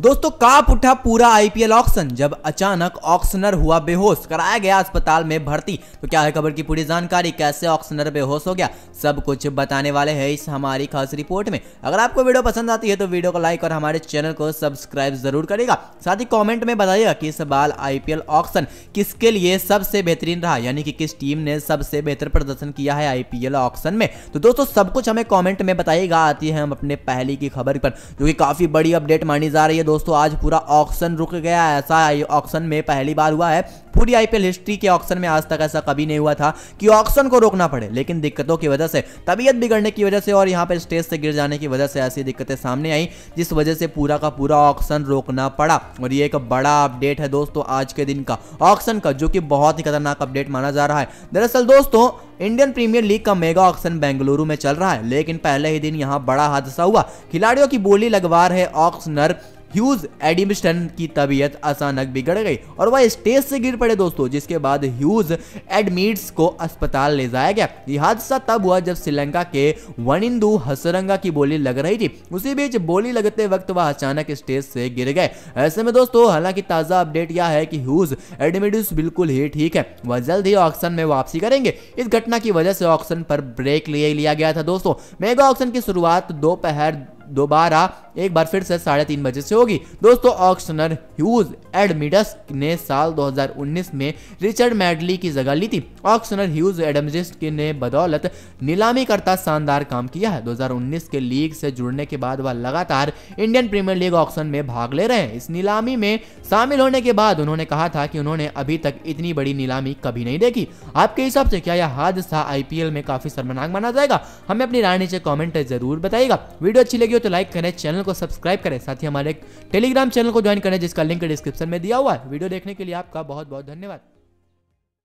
दोस्तों काप उठा पूरा आईपीएल ऑक्शन जब अचानक ऑक्शनर हुआ बेहोश कराया गया अस्पताल में भर्ती तो क्या है खबर की पूरी जानकारी कैसे ऑक्शनर बेहोश हो गया सब कुछ बताने वाले हैं इस हमारी खास रिपोर्ट में अगर आपको वीडियो पसंद आती है तो वीडियो को लाइक और हमारे चैनल को सब्सक्राइब जरूर करेगा साथ ही कॉमेंट में बताइएगा कि इस बार आईपीएल ऑक्शन किसके लिए सबसे बेहतरीन रहा यानी कि किस टीम ने सबसे बेहतर प्रदर्शन किया है आईपीएल ऑक्शन में तो दोस्तों सब कुछ हमें कॉमेंट में बताइएगा आती है हम अपने पहली की खबर पर जो कि काफी बड़ी अपडेट मानी जा रही है देखिए दोस्तों आज पूरा ऑक्शन रुक गया ऐसा ऑक्शन में पहली बार हुआ है पूरी आईपीएल हिस्ट्री के ऑक्शन में आज तक ऐसा कभी नहीं हुआ था कि ऑक्शन को रोकना पड़े लेकिन दिक्कतों की वजह से तबीयत बिगड़ने की वजह से और यहाँ पर स्टेज से गिर जाने की वजह से ऐसी दिक्कतें सामने आई जिस वजह से पूरा का पूरा ऑक्शन रोकना पड़ा और ये एक बड़ा अपडेट है दोस्तों आज के दिन का ऑक्शन का जो कि बहुत ही खतरनाक अपडेट माना जा रहा है दरअसल दोस्तों इंडियन प्रीमियर लीग का मेगा ऑक्शन बेंगलुरु में चल रहा है लेकिन पहले ही दिन यहाँ बड़ा हादसा हुआ खिलाड़ियों की बोली लगवा रहे ऑक्शनर ह्यूज एडमिस्टन की तबीयत अचानक बिगड़ गई और वह स्टेज से गिर पड़े दोस्तों जिसके बाद ह्यूज एडमिट्स को अस्पताल ले जाया गया यह हादसा तब हुआ जब श्रीलंका के वनिंदु हसरंगा की बोली लग रही थी उसी बीच बोली लगते वक्त वह अचानक स्टेज से गिर गए ऐसे में दोस्तों हालांकि ताज़ा अपडेट यह है कि ह्यूज एडमिट्स बिल्कुल ही ठीक है वह जल्द ही ऑक्शन में वापसी करेंगे इस घटना की वजह से ऑक्शन पर ब्रेक ले लिया गया था दोस्तों मेगा ऑक्शन की शुरुआत दोपहर दोबारा एक बार फिर से साढ़े तीन बजे से होगी दोस्तों ऑक्शनर ह्यूज एडमिडस ने साल 2019 में रिचर्ड मैडली की जगह ली थी ऑक्शनर ह्यूज एडमिडस ने बदौलत नीलामी करता शानदार काम किया है 2019 के लीग से जुड़ने के बाद वह लगातार इंडियन प्रीमियर लीग ऑक्शन में भाग ले रहे हैं इस नीलामी में शामिल होने के बाद उन्होंने कहा था कि उन्होंने अभी तक इतनी बड़ी नीलामी कभी नहीं देखी आपके हिसाब से क्या यह हादसा आईपीएल में काफी शर्मनाक माना जाएगा हमें अपनी राय नीचे कॉमेंट जरूर बताएगा वीडियो अच्छी लगी लगी हो तो लाइक करें चैनल को सब्सक्राइब करें साथ ही हमारे टेलीग्राम चैनल को ज्वाइन करें जिसका लिंक डिस्क्रिप्शन में दिया हुआ है वीडियो देखने के लिए आपका बहुत बहुत धन्यवाद